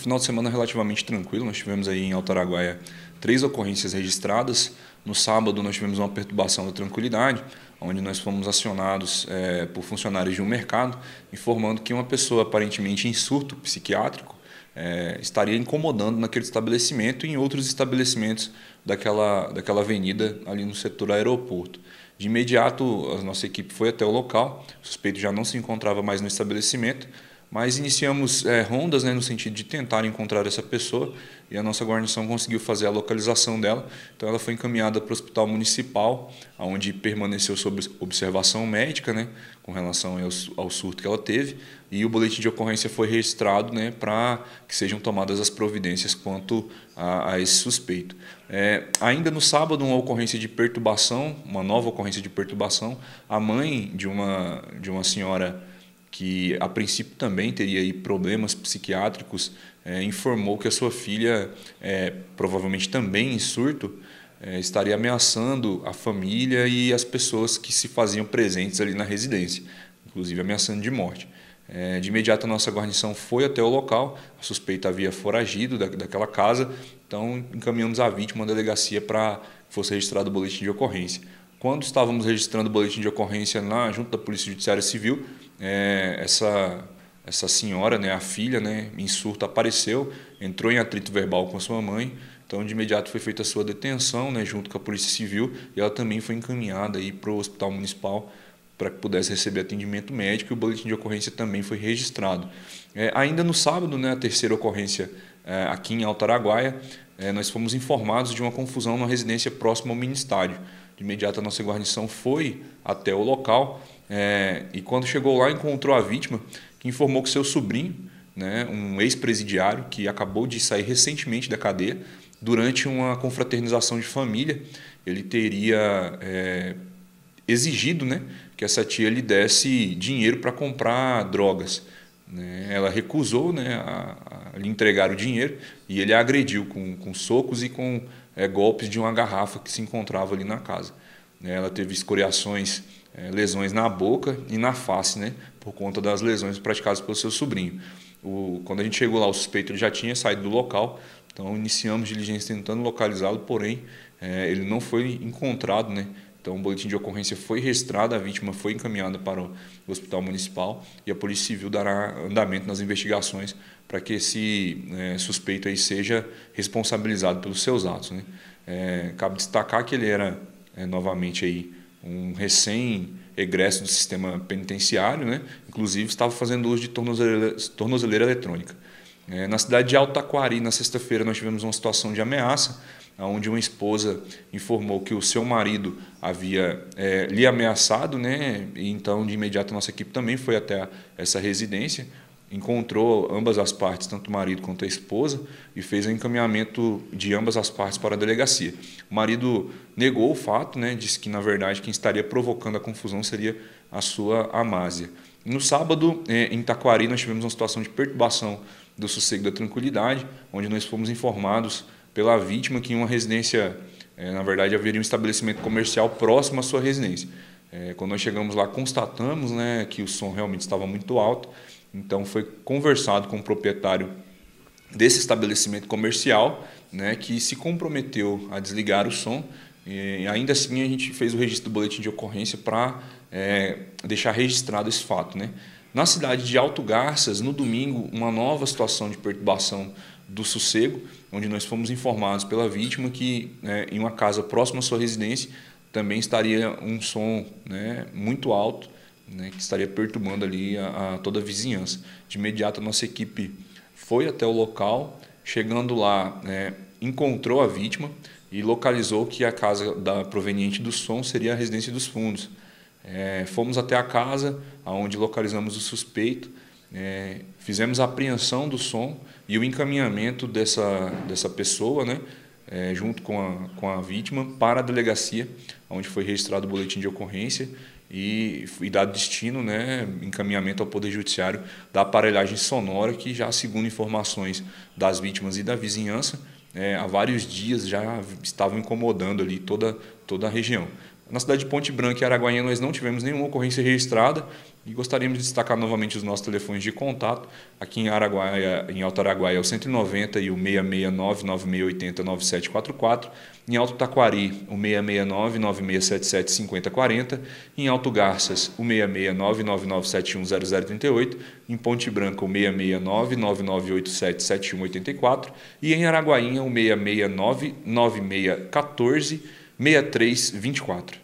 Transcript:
final de semana relativamente tranquilo. Nós tivemos aí em Alto Araguaia três ocorrências registradas. No sábado nós tivemos uma perturbação da tranquilidade, onde nós fomos acionados é, por funcionários de um mercado, informando que uma pessoa aparentemente em surto psiquiátrico é, estaria incomodando naquele estabelecimento e em outros estabelecimentos daquela, daquela avenida ali no setor aeroporto. De imediato, a nossa equipe foi até o local, o suspeito já não se encontrava mais no estabelecimento, mas iniciamos é, rondas né, no sentido de tentar encontrar essa pessoa e a nossa guarnição conseguiu fazer a localização dela. Então ela foi encaminhada para o hospital municipal, onde permaneceu sob observação médica, né, com relação ao, surto que ela teve, e o boletim de ocorrência foi registrado né, para que sejam tomadas as providências quanto a, a esse suspeito. É, ainda no sábado, uma ocorrência de perturbação, uma nova ocorrência de perturbação, a mãe de uma, de uma senhora que a princípio também teria problemas psiquiátricos, é, informou que a sua filha, é, provavelmente também em surto, é, estaria ameaçando a família e as pessoas que se faziam presentes ali na residência, inclusive ameaçando de morte. É, de imediato, a nossa guarnição foi até o local, a suspeita havia foragido da, daquela casa, então encaminhamos a vítima à delegacia para que fosse registrado o boletim de ocorrência. Quando estávamos registrando o boletim de ocorrência na, junto da Polícia Judiciária Civil, é, essa essa senhora, né, a filha, né, em surto apareceu, entrou em atrito verbal com sua mãe, então de imediato foi feita a sua detenção, né, junto com a polícia civil, e ela também foi encaminhada aí para o hospital municipal para que pudesse receber atendimento médico. E o boletim de ocorrência também foi registrado. É, ainda no sábado, né, a terceira ocorrência é, aqui em Altaraguaia, é, nós fomos informados de uma confusão na residência próxima ao ministério. De imediato a nossa guarnição foi até o local é, e quando chegou lá encontrou a vítima que informou que seu sobrinho, né, um ex-presidiário que acabou de sair recentemente da cadeia, durante uma confraternização de família, ele teria é, exigido né, que essa tia lhe desse dinheiro para comprar drogas. Né? Ela recusou né, a, a, lhe entregar o dinheiro e ele a agrediu com, com socos e com é, golpes de uma garrafa que se encontrava ali na casa. Né? Ela teve escoriações, é, lesões na boca e na face, né? por conta das lesões praticadas pelo seu sobrinho. O, quando a gente chegou lá, o suspeito já tinha saído do local, então iniciamos diligência tentando localizá-lo, porém é, ele não foi encontrado, né? Então, o boletim de ocorrência foi registrado, a vítima foi encaminhada para o Hospital Municipal e a Polícia Civil dará andamento nas investigações para que esse é, suspeito aí seja responsabilizado pelos seus atos. Né? É, cabe destacar que ele era, é, novamente, aí, um recém egresso do sistema penitenciário, né? inclusive estava fazendo uso de tornozeleira, tornozeleira eletrônica. É, na cidade de Taquari na sexta-feira, nós tivemos uma situação de ameaça, onde uma esposa informou que o seu marido havia é, lhe ameaçado, né? E então, de imediato, nossa equipe também foi até essa residência, encontrou ambas as partes, tanto o marido quanto a esposa, e fez o encaminhamento de ambas as partes para a delegacia. O marido negou o fato, né? Disse que, na verdade, quem estaria provocando a confusão seria a sua amásia. No sábado, é, em Taquari, nós tivemos uma situação de perturbação do sossego da tranquilidade, onde nós fomos informados pela vítima que em uma residência, é, na verdade, haveria um estabelecimento comercial próximo à sua residência. É, quando nós chegamos lá, constatamos né, que o som realmente estava muito alto, então foi conversado com o proprietário desse estabelecimento comercial, né, que se comprometeu a desligar o som. E ainda assim a gente fez o registro do boletim de ocorrência para é, deixar registrado esse fato, né? Na cidade de Alto Garças, no domingo, uma nova situação de perturbação do sossego, onde nós fomos informados pela vítima que né, em uma casa próxima à sua residência também estaria um som né, muito alto, né, que estaria perturbando ali a, a toda a vizinhança. De imediato, a nossa equipe foi até o local, chegando lá, né, encontrou a vítima e localizou que a casa da, proveniente do som seria a residência dos fundos. É, fomos até a casa, onde localizamos o suspeito, é, fizemos a apreensão do som e o encaminhamento dessa, dessa pessoa, né, é, junto com a, com a vítima, para a delegacia, onde foi registrado o boletim de ocorrência e, e dado destino, né, encaminhamento ao Poder Judiciário da aparelhagem sonora, que já, segundo informações das vítimas e da vizinhança, é, há vários dias já estavam incomodando ali toda, toda a região. Na cidade de Ponte Branca e Araguaia nós não tivemos nenhuma ocorrência registrada e gostaríamos de destacar novamente os nossos telefones de contato. Aqui em Araguaia, em Alto Araguaia é o 190 e o 669 9680 9744. Em Alto Taquari, o 669 9677 5040. Em Alto Garças, o 669 9971 0038. Em Ponte Branca, o 669 9987 7184. E em Araguainha, o 669 9614 6324.